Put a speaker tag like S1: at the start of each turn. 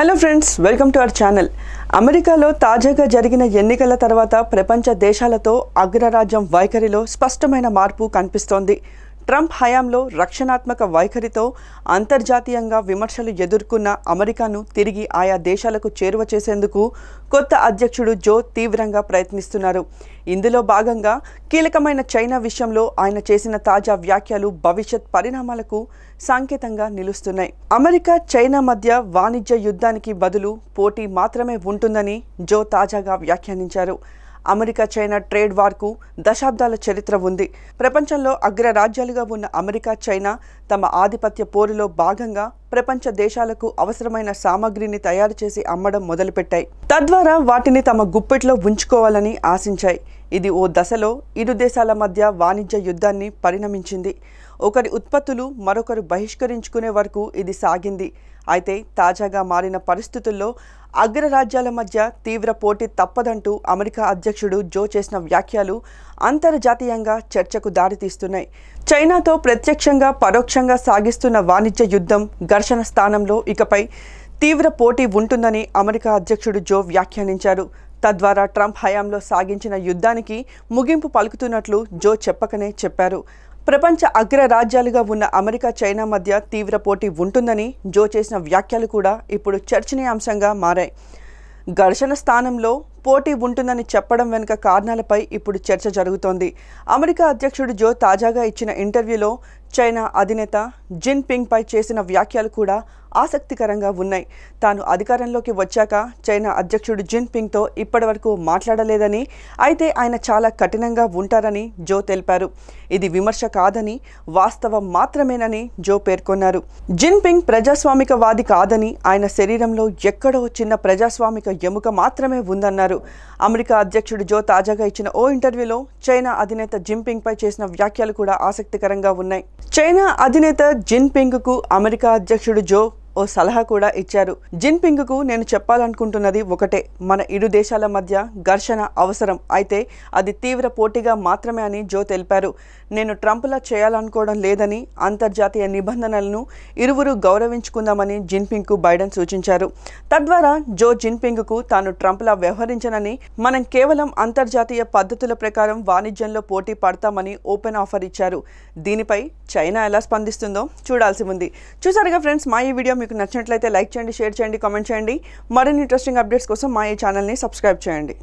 S1: hello friends welcome to our channel అమెరికాలో తాజాగా జరిగిన ఎన్నికల తర్వాత ప్రపంచ దేశాలతో అగ్రరాజ్యం వైఖరిలో స్పష్టమైన మార్పు కనిపిస్తోంది ట్రంప్ హయాంలో రక్షణాత్మక వైఖరితో అంతర్జాతీయంగా విమర్శలు ఎదుర్కొన్న అమెరికాను తిరిగి ఆయా దేశాలకు చేరువ చేసేందుకు కొత్త అధ్యక్షుడు జో తీవ్రంగా ప్రయత్నిస్తున్నారు ఇందులో భాగంగా కీలకమైన చైనా విషయంలో ఆయన చేసిన తాజా వ్యాఖ్యలు భవిష్యత్ పరిణామాలకు సంకేతంగా నిలుస్తున్నాయి అమెరికా చైనా మధ్య వాణిజ్య యుద్ధానికి బదులు పోటీ మాత్రమే ఉంటుందని జో తాజాగా వ్యాఖ్యానించారు అమెరికా చైనా ట్రేడ్ వార్కు దశాబ్దాల చరిత్ర ఉంది ప్రపంచంలో అగ్రరాజ్యాలుగా ఉన్న అమెరికా చైనా తమ ఆధిపత్య పోరులో భాగంగా ప్రపంచ దేశాలకు అవసరమైన సామాగ్రిని తయారు చేసి అమ్మడం మొదలుపెట్టాయి తద్వారా వాటిని తమ గుప్పెట్లో ఉంచుకోవాలని ఆశించాయి ఇది ఓ దశలో ఇరు దేశాల మధ్య వాణిజ్య యుద్ధాన్ని పరిణమించింది ఒకరి ఉత్పత్తులు మరొకరు బహిష్కరించుకునే వరకు ఇది సాగింది అయితే తాజాగా మారిన పరిస్థితుల్లో అగ్రరాజ్యాల మధ్య తీవ్ర పోటీ తప్పదంటూ అమెరికా అధ్యక్షుడు జో చేసిన వ్యాఖ్యలు అంతర్జాతీయంగా చర్చకు దారితీస్తున్నాయి చైనాతో ప్రత్యక్షంగా పరోక్షంగా సాగిస్తున్న వాణిజ్య యుద్ధం ఘర్షణ స్థానంలో ఇకపై తీవ్ర పోటీ ఉంటుందని అమెరికా అధ్యక్షుడు జో వ్యాఖ్యానించారు తద్వారా ట్రంప్ హయాంలో సాగించిన యుద్ధానికి ముగింపు పలుకుతున్నట్లు జో చెప్పకనే చెప్పారు ప్రపంచ అగ్ర రాజ్యాలుగా ఉన్న అమెరికా చైనా మధ్య తీవ్ర పోటీ ఉంటుందని జో చేసిన వ్యాఖ్యలు కూడా ఇప్పుడు చర్చనీయాంశంగా మారాయి ఘర్షణ స్థానంలో పోటీ ఉంటుందని చెప్పడం వెనుక కారణాలపై ఇప్పుడు చర్చ జరుగుతోంది అమెరికా అధ్యక్షుడు జో తాజాగా ఇచ్చిన ఇంటర్వ్యూలో చైనా అధినేత జిన్పింగ్పై చేసిన వ్యాఖ్యలు కూడా ఆసక్తికరంగా ఉన్నాయి తాను అధికారంలోకి వచ్చాక చైనా అధ్యక్షుడు జిన్పింగ్తో ఇప్పటివరకు మాట్లాడలేదని అయితే ఆయన చాలా కఠినంగా ఉంటారని జో తెలిపారు ఇది విమర్శ కాదని వాస్తవం మాత్రమేనని జో పేర్కొన్నారు జిన్పింగ్ ప్రజాస్వామికవాది కాదని ఆయన శరీరంలో ఎక్కడో చిన్న ప్రజాస్వామిక ఎముక మాత్రమే ఉందన్నారు అమెరికా అధ్యక్షుడు జో తాజాగా ఇచ్చిన ఓ ఇంటర్వ్యూలో చైనా అధినేత జిన్పింగ్పై చేసిన వ్యాఖ్యలు కూడా ఆసక్తికరంగా ఉన్నాయి చైనా అధినేత జిన్పింగ్కు అమెరికా అధ్యక్షుడు జో ఓ సలహా కూడా ఇచ్చారు జిన్పింగ్కు నేను చెప్పాలనుకుంటున్నది ఒకటే మన ఇరు దేశాల మధ్య ఘర్షణ అవసరం అయితే అది తీవ్ర పోటీగా మాత్రమే అని జో తెలిపారు నేను ట్రంప్లా చేయాలనుకోవడం లేదని అంతర్జాతీయ నిబంధనలను ఇరువురు గౌరవించుకుందామని జిన్పింగ్కు బైడెన్ సూచించారు తద్వారా జో జిన్పింగ్కు తాను ట్రంప్లా వ్యవహరించనని మనం కేవలం అంతర్జాతీయ పద్ధతుల ప్రకారం వాణిజ్యంలో పోటీ పడతామని ఓపెన్ ఆఫర్ ఇచ్చారు దీనిపై చైనా ఎలా స్పందిస్తుందో చూడాల్సి ఉంది చూసారుగా ఫ్రెండ్స్ మా ఈ వీడియో మీకు మీకు నచ్చినట్లయితే లైక్ చేయండి షేర్ చేయండి కామెంట్ చేయండి మరిన్ని ఇంట్రెస్టింగ్ అప్డేట్స్ కోసం మా ఈ ఛానల్ని సబ్స్క్రైబ్ చేయండి